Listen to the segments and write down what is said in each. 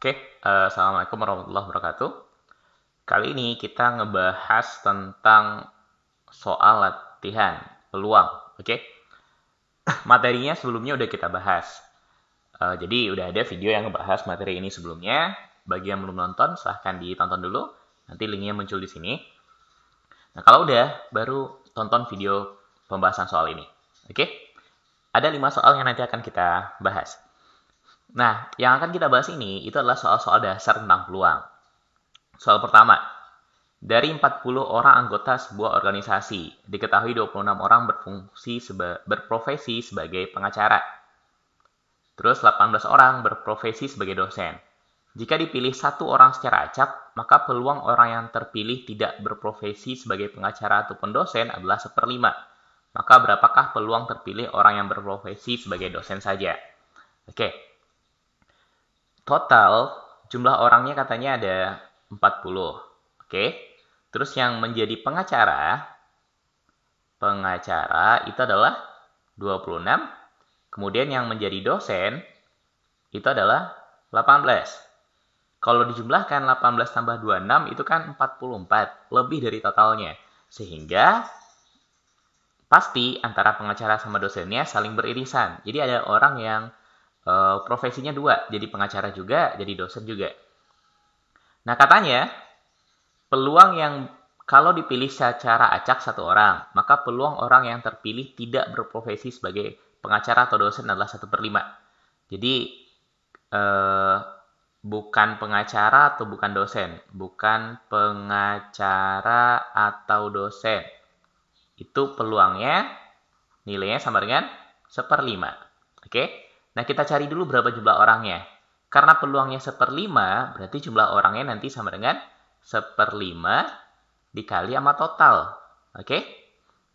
Oke, uh, assalamualaikum warahmatullahi wabarakatuh. Kali ini kita ngebahas tentang soal latihan peluang. Oke, materinya sebelumnya udah kita bahas. Uh, jadi udah ada video yang ngebahas materi ini sebelumnya. Bagi yang belum nonton, silahkan ditonton dulu. Nanti linknya muncul di sini. Nah kalau udah, baru tonton video pembahasan soal ini. Oke, ada lima soal yang nanti akan kita bahas. Nah, yang akan kita bahas ini itu adalah soal-soal dasar tentang peluang. Soal pertama, dari 40 orang anggota sebuah organisasi, diketahui 26 orang berfungsi seba berprofesi sebagai pengacara. Terus 18 orang berprofesi sebagai dosen. Jika dipilih satu orang secara acak, maka peluang orang yang terpilih tidak berprofesi sebagai pengacara ataupun dosen adalah seperlima. Maka berapakah peluang terpilih orang yang berprofesi sebagai dosen saja? Oke, total jumlah orangnya katanya ada 40. Oke. Terus yang menjadi pengacara pengacara itu adalah 26. Kemudian yang menjadi dosen itu adalah 18. Kalau dijumlahkan 18 tambah 26 itu kan 44, lebih dari totalnya. Sehingga pasti antara pengacara sama dosennya saling beririsan. Jadi ada orang yang Eh, profesinya dua, jadi pengacara juga, jadi dosen juga. Nah katanya, peluang yang kalau dipilih secara acak satu orang, maka peluang orang yang terpilih tidak berprofesi sebagai pengacara atau dosen adalah satu per lima. Jadi eh, bukan pengacara atau bukan dosen, bukan pengacara atau dosen. Itu peluangnya nilainya sama dengan seperlima. Oke? Okay? Nah, kita cari dulu berapa jumlah orangnya. Karena peluangnya seperlima, berarti jumlah orangnya nanti sama dengan seperlima dikali sama total. Oke? Okay?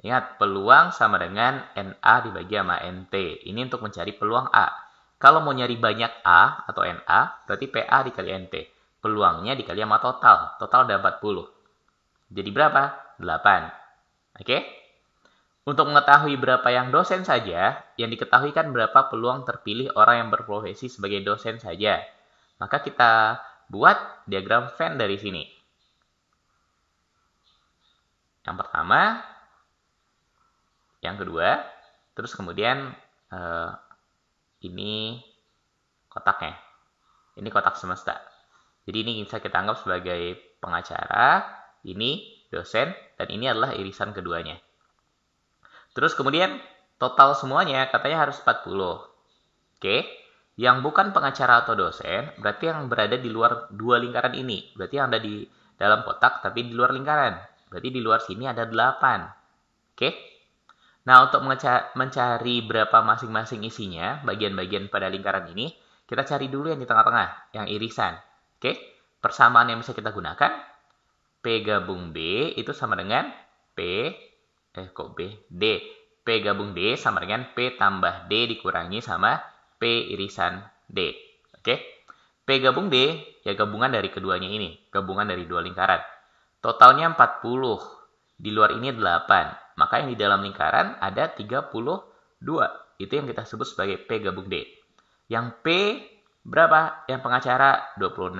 Ingat, peluang sama dengan NA dibagi sama NT. Ini untuk mencari peluang A. Kalau mau nyari banyak A atau NA, berarti PA dikali NT. Peluangnya dikali sama total. Total ada 40. Jadi berapa? 8. Oke? Okay? Untuk mengetahui berapa yang dosen saja, yang diketahui kan berapa peluang terpilih orang yang berprofesi sebagai dosen saja. Maka kita buat diagram Venn dari sini. Yang pertama, yang kedua, terus kemudian eh, ini kotaknya. Ini kotak semesta. Jadi ini bisa kita anggap sebagai pengacara, ini dosen, dan ini adalah irisan keduanya. Terus kemudian total semuanya katanya harus 40. Oke. Yang bukan pengacara atau dosen berarti yang berada di luar dua lingkaran ini. Berarti yang ada di dalam kotak tapi di luar lingkaran. Berarti di luar sini ada 8. Oke. Nah, untuk mencari berapa masing-masing isinya, bagian-bagian pada lingkaran ini, kita cari dulu yang di tengah-tengah, yang irisan. Oke, persamaan yang bisa kita gunakan, P gabung B itu sama dengan P eh kok B D P gabung D sama dengan P tambah D dikurangi sama P irisan D oke P gabung D ya gabungan dari keduanya ini gabungan dari dua lingkaran totalnya 40 di luar ini 8 maka yang di dalam lingkaran ada 32 itu yang kita sebut sebagai P gabung D yang P berapa? Yang pengacara 26.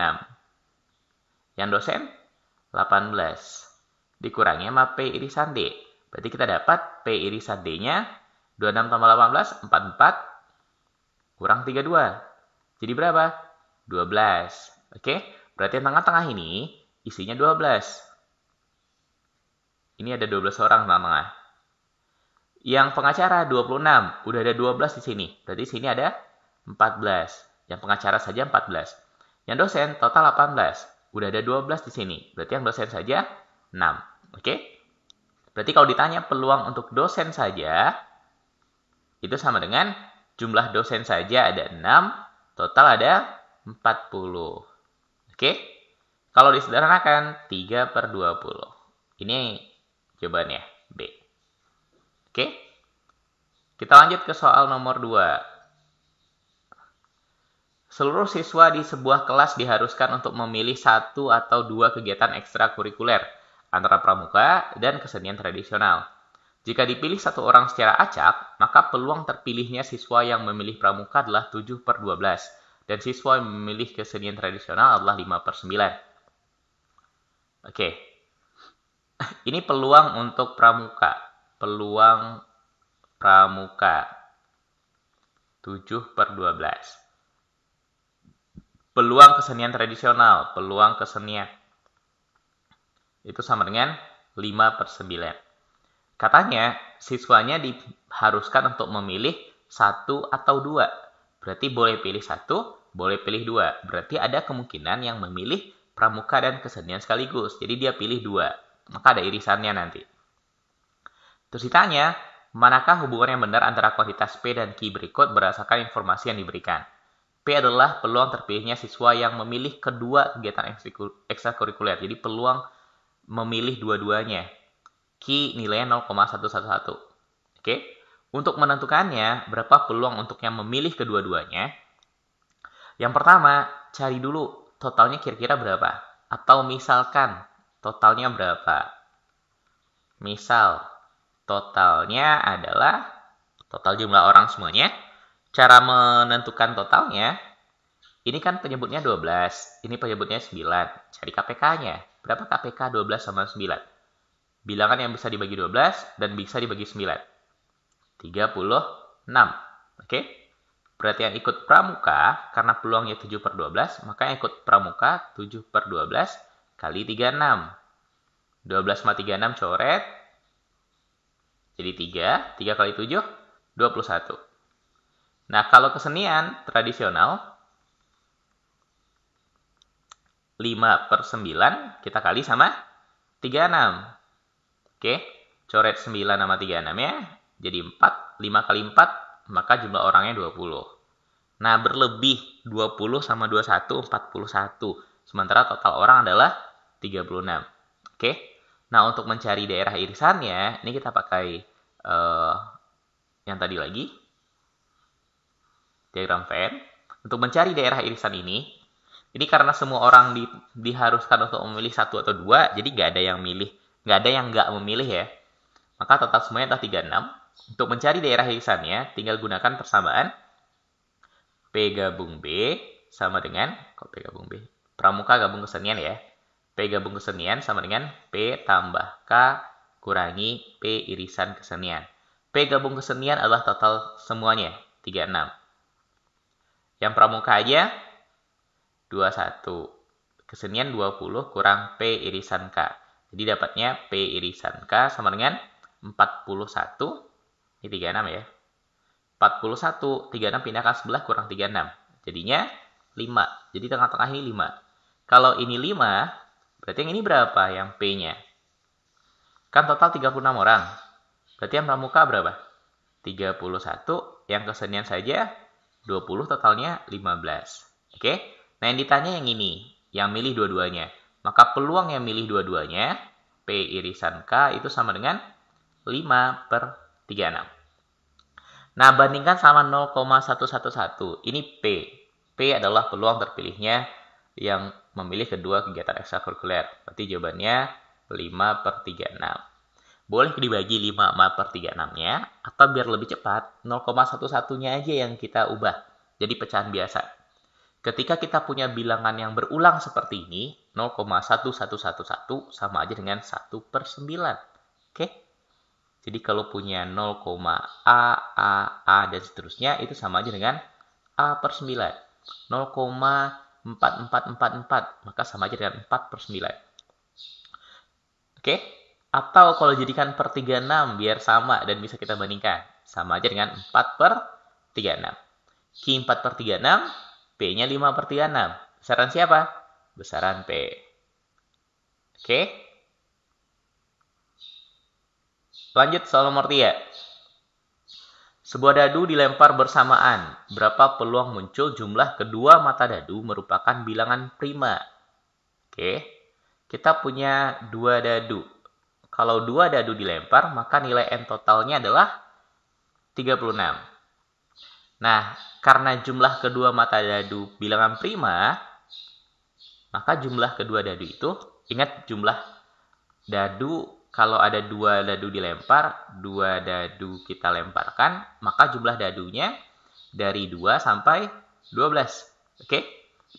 Yang dosen 18. Dikurangi sama P irisan D. Berarti kita dapat P irisan D-nya 26 tambah 18, 44 kurang 32. Jadi berapa? 12. Oke, berarti yang tengah-tengah ini isinya 12. Ini ada 12 orang tengah-tengah. Yang pengacara 26, udah ada 12 di sini. Berarti di sini ada 14. Yang pengacara saja 14. Yang dosen total 18. Udah ada 12 di sini. Berarti yang dosen saja 6. Oke? Berarti kalau ditanya peluang untuk dosen saja, itu sama dengan jumlah dosen saja ada 6, total ada 40. Oke? Kalau disederhanakan, 3 per 20. Ini jawabannya, B. Oke? Kita lanjut ke soal nomor 2. Seluruh siswa di sebuah kelas diharuskan untuk memilih satu atau dua kegiatan ekstrakurikuler antara pramuka dan kesenian tradisional. Jika dipilih satu orang secara acak, maka peluang terpilihnya siswa yang memilih pramuka adalah 7 per 12, dan siswa yang memilih kesenian tradisional adalah 5 per 9. Oke, ini peluang untuk pramuka. Peluang pramuka 7 per 12. Peluang kesenian tradisional, peluang kesenian itu sama dengan 5 per 9. Katanya, siswanya diharuskan untuk memilih satu atau dua. Berarti boleh pilih satu, boleh pilih dua. Berarti ada kemungkinan yang memilih pramuka dan kesenian sekaligus. Jadi dia pilih dua. Maka ada irisannya nanti. Terus ditanya, manakah hubungan yang benar antara kuantitas P dan Q berikut berdasarkan informasi yang diberikan? P adalah peluang terpilihnya siswa yang memilih kedua kegiatan ekstrakurikuler. Jadi peluang memilih dua-duanya. Ki nilainya 0,111. Oke? Untuk menentukannya, berapa peluang untuk yang memilih kedua-duanya? Yang pertama, cari dulu totalnya kira-kira berapa. Atau misalkan totalnya berapa. Misal, totalnya adalah total jumlah orang semuanya. Cara menentukan totalnya ini kan penyebutnya 12, ini penyebutnya 9. Cari KPK-nya. Berapa KPK 12 sama 9? Bilangan yang bisa dibagi 12 dan bisa dibagi 9. 36. Oke? Berarti yang ikut pramuka, karena peluangnya 7 per 12, maka yang ikut pramuka 7 per 12 kali 36. 12 sama 36 coret. Jadi 3. 3 kali 7, 21. Nah, kalau kesenian tradisional, 5 per 9 kita kali sama 36. Oke, coret 9 sama 36 ya. Jadi 4, 5 kali 4, maka jumlah orangnya 20. Nah, berlebih 20 sama 21, 41. Sementara total orang adalah 36. Oke, nah untuk mencari daerah irisannya, ini kita pakai uh, yang tadi lagi, diagram Venn. Untuk mencari daerah irisan ini, ini karena semua orang di, diharuskan untuk memilih satu atau dua, jadi nggak ada yang milih, nggak ada yang nggak memilih ya. Maka total semuanya adalah 36. Untuk mencari daerah irisannya, tinggal gunakan persamaan P gabung B sama dengan, kok P gabung B? Pramuka gabung kesenian ya. P gabung kesenian sama dengan P tambah K kurangi P irisan kesenian. P gabung kesenian adalah total semuanya, 36. Yang pramuka aja, 21. Kesenian 20 kurang P irisan K. Jadi dapatnya P irisan K sama dengan 41. Ini 36 ya. 41, 36 pindahkan sebelah kurang 36. Jadinya 5. Jadi tengah-tengah ini 5. Kalau ini 5, berarti yang ini berapa yang P-nya? Kan total 36 orang. Berarti yang pramuka berapa? 31, yang kesenian saja 20 totalnya 15. Oke. Okay? Nah yang ditanya yang ini, yang milih dua-duanya. Maka peluang yang milih dua-duanya, P irisan K itu sama dengan 5 per 36. Nah, bandingkan sama 0,111. Ini P. P adalah peluang terpilihnya yang memilih kedua kegiatan ekstrakurikuler. Berarti jawabannya 5 per 36. Boleh dibagi 5 per 36-nya, atau biar lebih cepat, 0,11-nya aja yang kita ubah. Jadi pecahan biasa. Ketika kita punya bilangan yang berulang seperti ini, 0,1111 sama aja dengan 1 per 9. Oke? Jadi kalau punya 0, A, A, A, dan seterusnya, itu sama aja dengan A per 9. 0,4444, maka sama aja dengan 4 per 9. Oke? Atau kalau jadikan per 36, biar sama dan bisa kita bandingkan. Sama aja dengan 4 per 36. Ki 4 per 36 P-nya 5 per 6. Besaran siapa? Besaran P. Oke? Lanjut soal nomor 3. Sebuah dadu dilempar bersamaan. Berapa peluang muncul jumlah kedua mata dadu merupakan bilangan prima? Oke. Kita punya dua dadu. Kalau dua dadu dilempar, maka nilai N totalnya adalah 36. Nah, karena jumlah kedua mata dadu bilangan prima, maka jumlah kedua dadu itu, ingat jumlah dadu kalau ada dua dadu dilempar, dua dadu kita lemparkan, maka jumlah dadunya dari 2 sampai 12. Oke?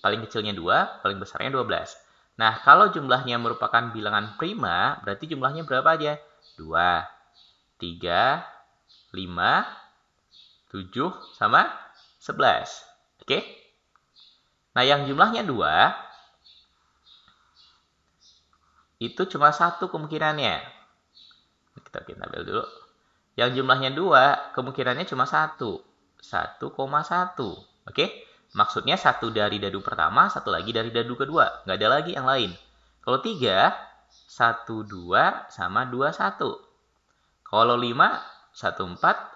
Paling kecilnya 2, paling besarnya 12. Nah, kalau jumlahnya merupakan bilangan prima, berarti jumlahnya berapa aja? 2, 3, 5, 7 sama 11. Oke? Nah, yang jumlahnya 2 itu cuma satu kemungkinannya. Kita bikin tabel dulu. Yang jumlahnya 2, kemungkinannya cuma 1. 1,1. Oke? Maksudnya satu dari dadu pertama, satu lagi dari dadu kedua. Nggak ada lagi yang lain. Kalau 3, 1, 2, sama 2, 1. Kalau 5, 1, 4,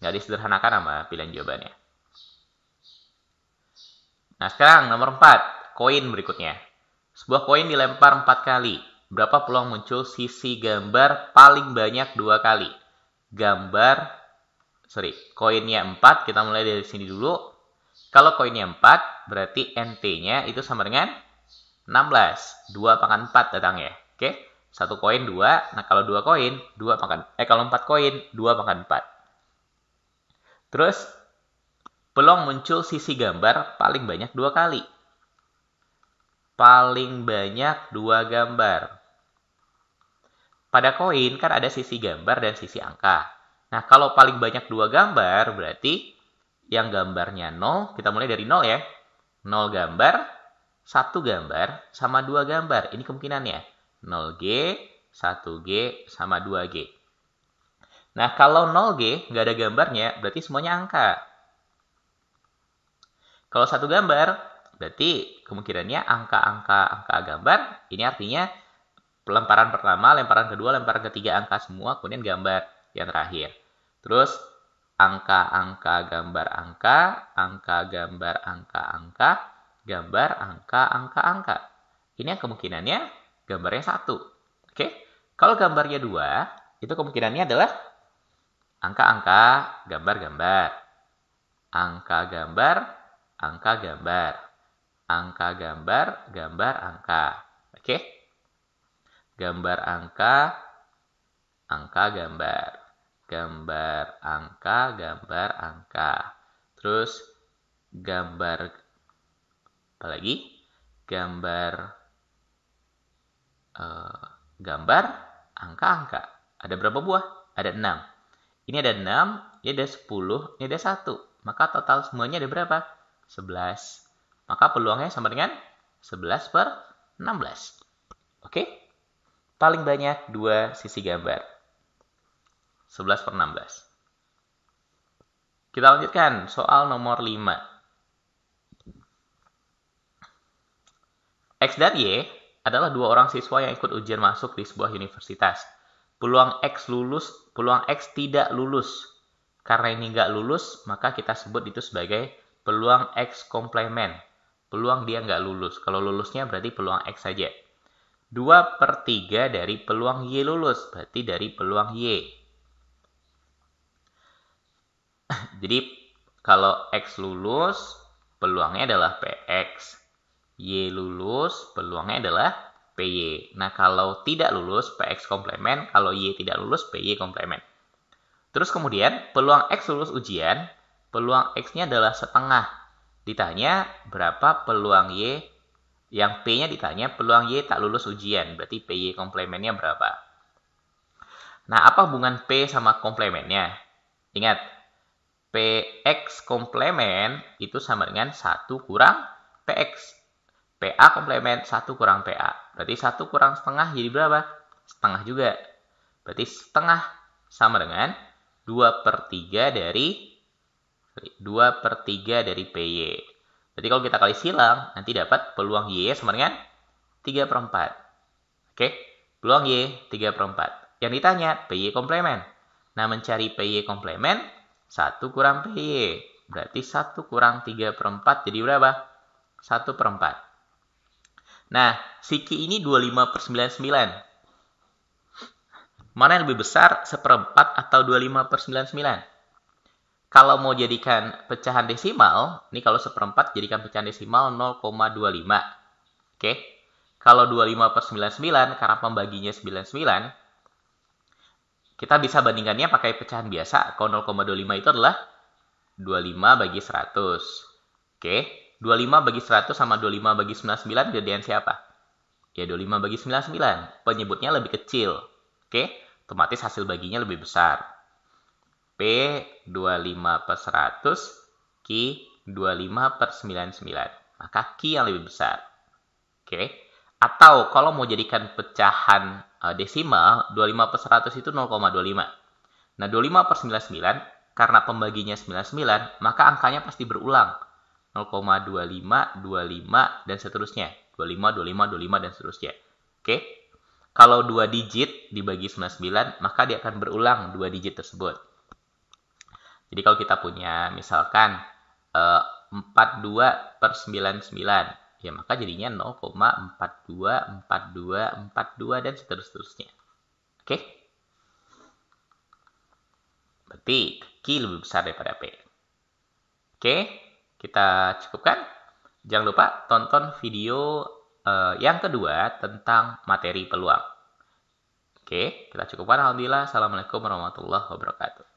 Nggak disederhanakan sama pilihan jawabannya. Nah, sekarang nomor 4, koin berikutnya. Sebuah koin dilempar 4 kali. Berapa peluang muncul sisi gambar paling banyak dua kali? Gambar, sorry, koinnya 4, kita mulai dari sini dulu. Kalau koinnya 4, berarti NT-nya itu sama dengan 16. 2 pangkat 4 datang ya. Oke, satu koin 2. Nah, kalau dua koin, 2 pangkat, eh kalau 4 koin, 2 pangkat 4. Terus pelong muncul sisi gambar paling banyak dua kali. Paling banyak dua gambar. Pada koin kan ada sisi gambar dan sisi angka. Nah, kalau paling banyak dua gambar berarti yang gambarnya 0, kita mulai dari 0 ya. 0 gambar, satu gambar sama dua gambar. Ini kemungkinannya. 0G, 1G, sama 2G. Nah, kalau 0G nggak ada gambarnya, berarti semuanya angka. Kalau satu gambar, berarti kemungkinannya angka-angka angka gambar, ini artinya lemparan pertama, lemparan kedua, lemparan ketiga angka semua, kemudian gambar yang terakhir. Terus angka-angka gambar angka, angka gambar angka angka, gambar angka angka angka. Ini yang kemungkinannya gambarnya satu. Oke, kalau gambarnya dua, itu kemungkinannya adalah Angka-angka, gambar-gambar. Angka gambar, angka gambar. Angka gambar, gambar angka. Oke? Okay? Gambar angka, angka gambar. Gambar angka, gambar angka. Terus gambar apa lagi? gambar uh, gambar angka-angka. Ada berapa buah? Ada enam. Ini ada 6, ini ada 10, ini ada 1. Maka total semuanya ada berapa? 11. Maka peluangnya sama dengan 11 per 16. Oke? Paling banyak dua sisi gambar. 11 per 16. Kita lanjutkan soal nomor 5. X dan Y adalah dua orang siswa yang ikut ujian masuk di sebuah universitas peluang X lulus, peluang X tidak lulus. Karena ini nggak lulus, maka kita sebut itu sebagai peluang X komplement. Peluang dia nggak lulus. Kalau lulusnya berarti peluang X saja. 2 per 3 dari peluang Y lulus, berarti dari peluang Y. Jadi kalau X lulus, peluangnya adalah PX. Y lulus, peluangnya adalah PY. Nah, kalau tidak lulus PX komplement, kalau Y tidak lulus PY komplement. Terus kemudian peluang X lulus ujian, peluang X-nya adalah setengah. Ditanya berapa peluang Y, yang P-nya ditanya peluang Y tak lulus ujian, berarti PY komplementnya berapa. Nah, apa hubungan P sama komplementnya? Ingat, PX komplement itu sama dengan 1 kurang PX PA komplement 1 kurang PA. Berarti 1 kurang setengah jadi berapa? Setengah juga. Berarti setengah sama dengan 2 per 3 dari 2 per 3 dari PY. Berarti kalau kita kali silang, nanti dapat peluang Y sama dengan 3 per 4. Oke, peluang Y 3 per 4. Yang ditanya, PY komplement. Nah, mencari PY komplement, 1 kurang PY. Berarti 1 kurang 3 per 4 jadi berapa? 1 per 4. Nah, Siki ini 25 per 99. Mana yang lebih besar, seperempat atau 25 per 99? Kalau mau jadikan pecahan desimal, ini kalau seperempat jadikan pecahan desimal 0,25. Oke, kalau 25 per 99, karena pembaginya 99, kita bisa bandingkannya pakai pecahan biasa. Kalau 0,25 itu adalah 25 bagi 100. Oke, 25 bagi 100 sama 25 bagi 99 gedean siapa? Ya 25 bagi 99. Penyebutnya lebih kecil. Oke? Otomatis hasil baginya lebih besar. P 25 per 100, Q 25 per 99. Maka Q yang lebih besar. Oke? Atau kalau mau jadikan pecahan eh, desimal, 25 per 100 itu 0,25. Nah, 25 per 99, karena pembaginya 99, maka angkanya pasti berulang 0,25, 25, dan seterusnya. 25, 25, 25, dan seterusnya. Oke? Kalau 2 digit dibagi 99, maka dia akan berulang 2 digit tersebut. Jadi kalau kita punya misalkan eh, 42 per 99, ya maka jadinya 0,424242 42, 42, dan seterusnya. Oke? Berarti Q lebih besar daripada P. Oke? kita cukupkan. Jangan lupa tonton video uh, yang kedua tentang materi peluang. Oke, kita cukupkan. Alhamdulillah. Assalamualaikum warahmatullahi wabarakatuh.